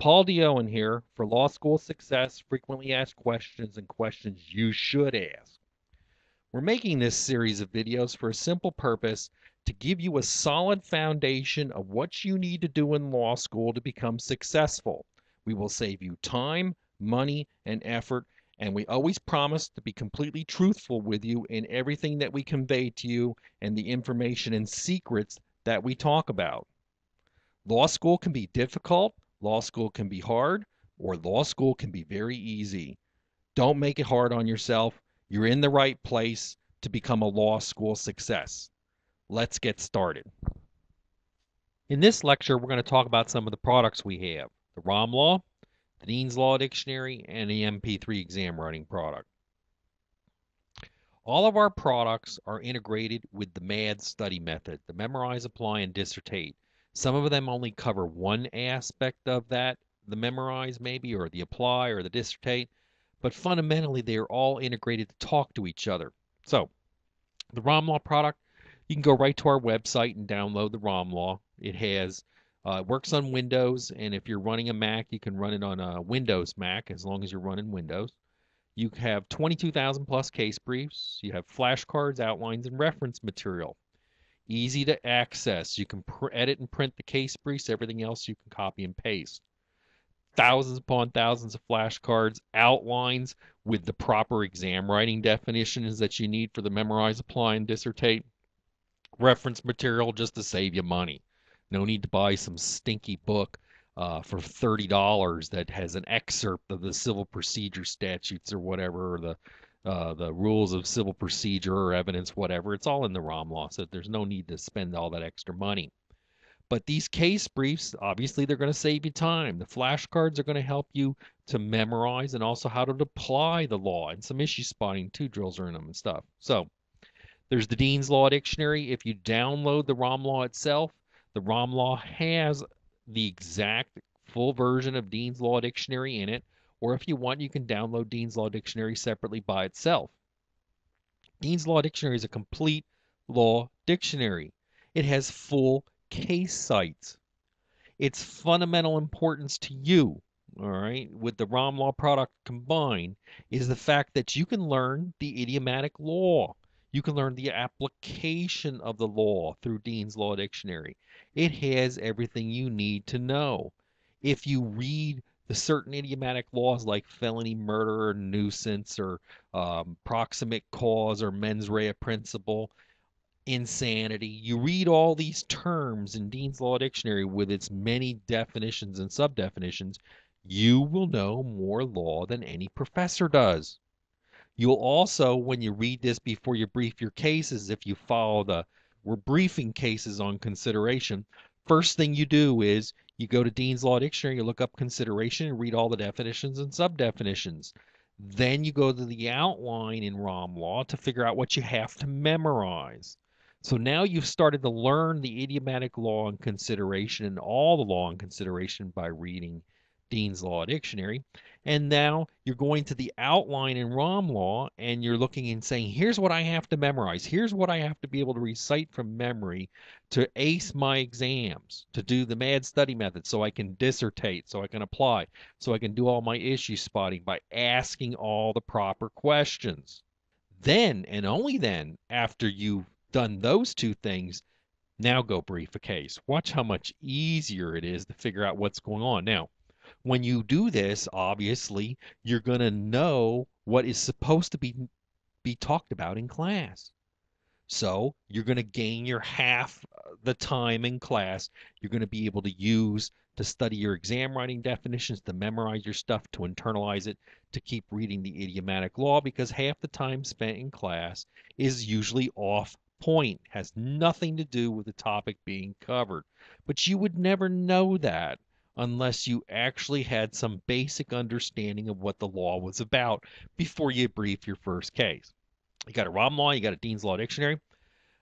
Paul DeOwen here for Law School Success Frequently Asked Questions and Questions You Should Ask. We're making this series of videos for a simple purpose to give you a solid foundation of what you need to do in law school to become successful. We will save you time, money, and effort, and we always promise to be completely truthful with you in everything that we convey to you and the information and secrets that we talk about. Law school can be difficult Law school can be hard or law school can be very easy. Don't make it hard on yourself. You're in the right place to become a law school success. Let's get started. In this lecture, we're going to talk about some of the products we have the ROM Law, the Dean's Law Dictionary, and the MP3 exam writing product. All of our products are integrated with the MAD study method, the memorize, apply, and dissertate. Some of them only cover one aspect of that, the memorize maybe, or the apply, or the dissertate, but fundamentally they are all integrated to talk to each other. So, the ROM Law product, you can go right to our website and download the ROM Law. It has uh, works on Windows, and if you're running a Mac, you can run it on a Windows Mac as long as you're running Windows. You have 22,000 plus case briefs. You have flashcards, outlines, and reference material easy to access. You can pr- edit and print the case briefs, everything else you can copy and paste. Thousands upon thousands of flashcards, outlines with the proper exam writing definitions that you need for the memorize, apply, and dissertate. Reference material just to save you money. No need to buy some stinky book uh, for $30 that has an excerpt of the civil procedure statutes or whatever, or the uh, the rules of civil procedure or evidence, whatever. It's all in the ROM law, so there's no need to spend all that extra money. But these case briefs, obviously, they're going to save you time. The flashcards are going to help you to memorize and also how to apply the law and some issue spotting too drills are in them and stuff. So there's the Dean's Law Dictionary. If you download the ROM law itself, the ROM law has the exact full version of Dean's Law Dictionary in it or if you want, you can download Dean's Law Dictionary separately by itself. Dean's Law Dictionary is a complete law dictionary. It has full case sites. It's fundamental importance to you, all right, with the ROM law product combined, is the fact that you can learn the idiomatic law. You can learn the application of the law through Dean's Law Dictionary. It has everything you need to know. If you read the certain idiomatic laws like felony murder or nuisance or um, proximate cause or mens rea principle, insanity. You read all these terms in Dean's Law Dictionary with its many definitions and subdefinitions, you will know more law than any professor does. You'll also, when you read this before you brief your cases, if you follow the we're briefing cases on consideration, first thing you do is you go to Dean's Law Dictionary, you look up consideration and read all the definitions and subdefinitions. Then you go to the outline in ROM law to figure out what you have to memorize. So now you've started to learn the idiomatic law and consideration and all the law and consideration by reading Dean's Law Dictionary. And now you're going to the outline in ROM law and you're looking and saying, here's what I have to memorize. Here's what I have to be able to recite from memory to ace my exams, to do the MAD study method so I can dissertate, so I can apply, so I can do all my issue spotting by asking all the proper questions. Then and only then, after you've done those two things, now go brief a case. Watch how much easier it is to figure out what's going on. Now, when you do this, obviously, you're going to know what is supposed to be be talked about in class. So, you're going to gain your half uh, the time in class you're going to be able to use to study your exam writing definitions, to memorize your stuff, to internalize it, to keep reading the idiomatic law because half the time spent in class is usually off point, has nothing to do with the topic being covered. But you would never know that unless you actually had some basic understanding of what the law was about before you brief your first case. You got a Rom Law, you got a Dean's Law Dictionary.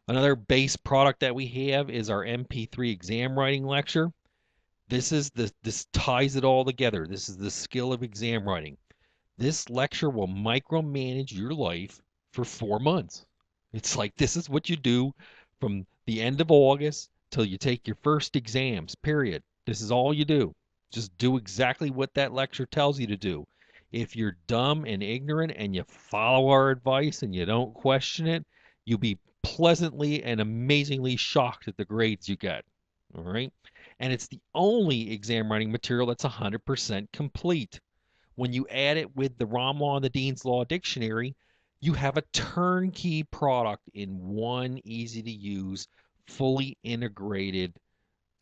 Another base product that we have is our MP3 exam writing lecture. This is the this ties it all together. This is the skill of exam writing. This lecture will micromanage your life for 4 months. It's like this is what you do from the end of August till you take your first exams, period. This is all you do. Just do exactly what that lecture tells you to do. If you're dumb and ignorant and you follow our advice and you don't question it, you'll be pleasantly and amazingly shocked at the grades you get. All right. And it's the only exam writing material that's 100% complete. When you add it with the ROM law and the Dean's Law Dictionary, you have a turnkey product in one easy to use, fully integrated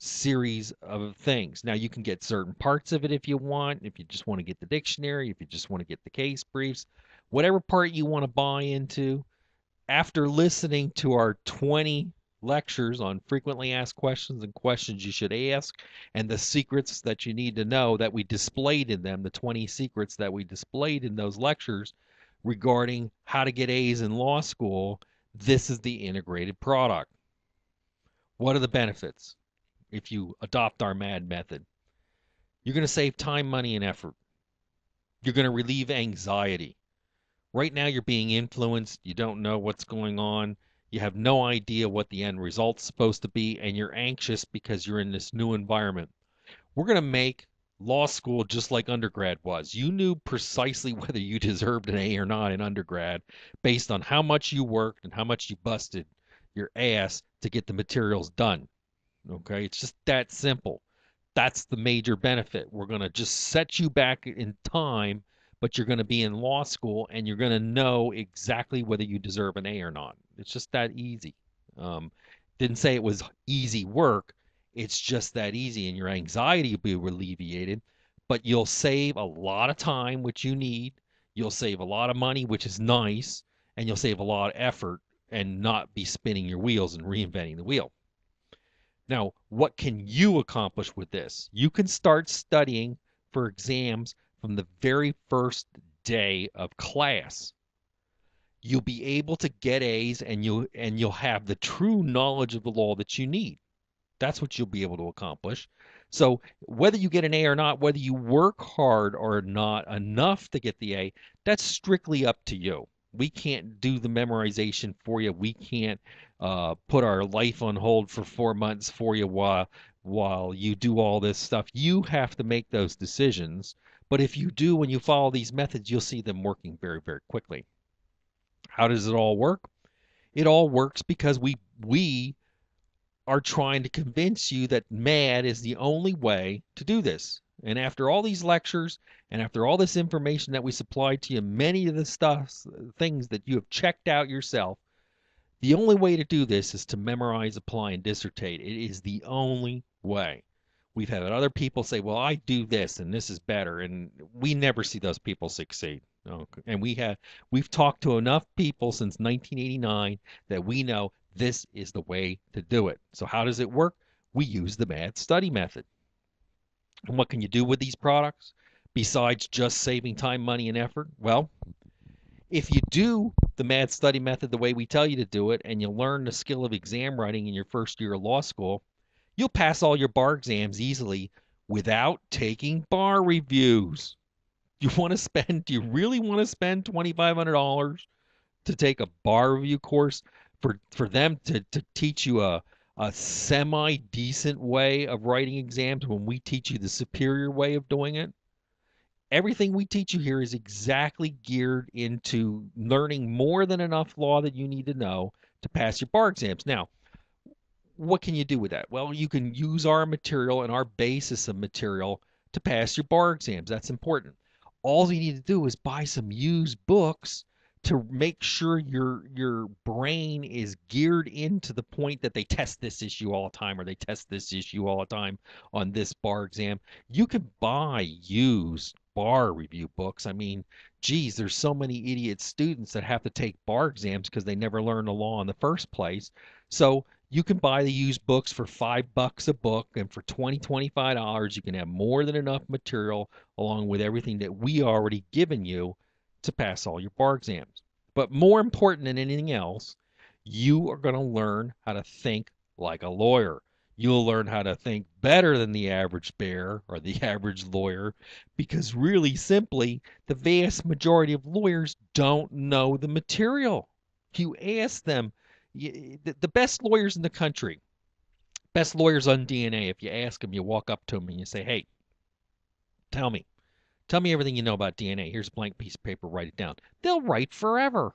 series of things. Now you can get certain parts of it if you want, if you just want to get the dictionary, if you just want to get the case briefs, whatever part you want to buy into. After listening to our 20 lectures on frequently asked questions and questions you should ask and the secrets that you need to know that we displayed in them, the 20 secrets that we displayed in those lectures regarding how to get A's in law school, this is the integrated product. What are the benefits? if you adopt our MAD method. You're going to save time, money, and effort. You're going to relieve anxiety. Right now, you're being influenced. You don't know what's going on. You have no idea what the end result's supposed to be, and you're anxious because you're in this new environment. We're going to make law school just like undergrad was. You knew precisely whether you deserved an A or not in undergrad based on how much you worked and how much you busted your ass to get the materials done. Okay. It's just that simple. That's the major benefit. We're going to just set you back in time, but you're going to be in law school and you're going to know exactly whether you deserve an A or not. It's just that easy. Um, didn't say it was easy work. It's just that easy, and your anxiety will be alleviated. But you'll save a lot of time, which you need. You'll save a lot of money, which is nice, and you'll save a lot of effort and not be spinning your wheels and reinventing the wheel. Now, what can you accomplish with this? You can start studying for exams from the very first day of class. You'll be able to get A's and you and you'll have the true knowledge of the law that you need. That's what you'll be able to accomplish. So whether you get an A or not, whether you work hard or not enough to get the A, that's strictly up to you we can't do the memorization for you. We can't uh, put our life on hold for four months for you while while you do all this stuff. You have to make those decisions. But if you do, when you follow these methods, you'll see them working very, very quickly. How does it all work? It all works because we we are trying to convince you that mad is the only way to do this. And after all these lectures and after all this information that we supplied to you, many of the stuff, things that you have checked out yourself, the only way to do this is to memorize, apply, and dissertate. It is the only way. We've had other people say, well, I do this and this is better. And we never see those people succeed. Okay. And we have we've talked to enough people since 1989 that we know this is the way to do it. So how does it work? We use the MAD study method. And what can you do with these products besides just saving time, money, and effort? Well, if you do the mad study method the way we tell you to do it and you learn the skill of exam writing in your first year of law school, you'll pass all your bar exams easily without taking bar reviews. You want to spend, do you really want to spend $2,500 to take a bar review course for, for them to, to teach you a, a semi decent way of writing exams when we teach you the superior way of doing it. Everything we teach you here is exactly geared into learning more than enough law that you need to know to pass your bar exams. Now, what can you do with that? Well, you can use our material and our basis of material to pass your bar exams. That's important. All you need to do is buy some used books to make sure your your brain is geared into the point that they test this issue all the time or they test this issue all the time on this bar exam you can buy used bar review books i mean geez there's so many idiot students that have to take bar exams because they never learned the law in the first place so you can buy the used books for five bucks a book and for 20 25 dollars you can have more than enough material along with everything that we already given you to pass all your bar exams. But more important than anything else, you are going to learn how to think like a lawyer. You'll learn how to think better than the average bear or the average lawyer because, really simply, the vast majority of lawyers don't know the material. You ask them, the best lawyers in the country, best lawyers on DNA, if you ask them, you walk up to them and you say, Hey, tell me, Tell me everything you know about DNA. Here's a blank piece of paper, write it down. They'll write forever.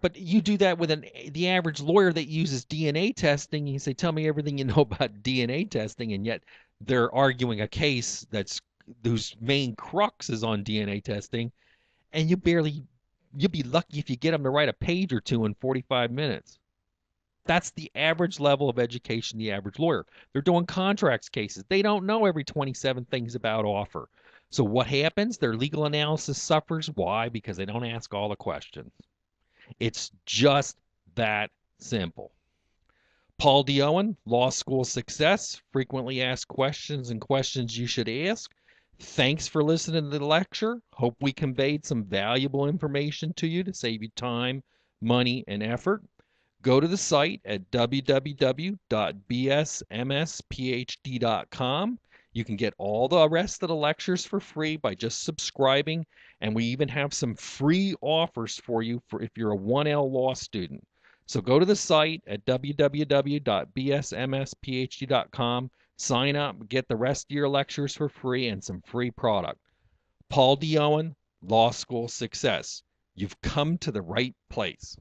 But you do that with an the average lawyer that uses DNA testing, you say tell me everything you know about DNA testing and yet they're arguing a case that's whose main crux is on DNA testing and you barely you'll be lucky if you get them to write a page or two in 45 minutes. That's the average level of education, the average lawyer. They're doing contracts cases. They don't know every 27 things about offer. So what happens? Their legal analysis suffers. Why? Because they don't ask all the questions. It's just that simple. Paul D. Owen, Law School Success, frequently asked questions and questions you should ask. Thanks for listening to the lecture. Hope we conveyed some valuable information to you to save you time, money, and effort. Go to the site at www.bsmsphd.com. You can get all the rest of the lectures for free by just subscribing, and we even have some free offers for you for if you're a 1L law student. So go to the site at www.bsmsphd.com, sign up, get the rest of your lectures for free and some free product. Paul D. Owen, Law School Success. You've come to the right place.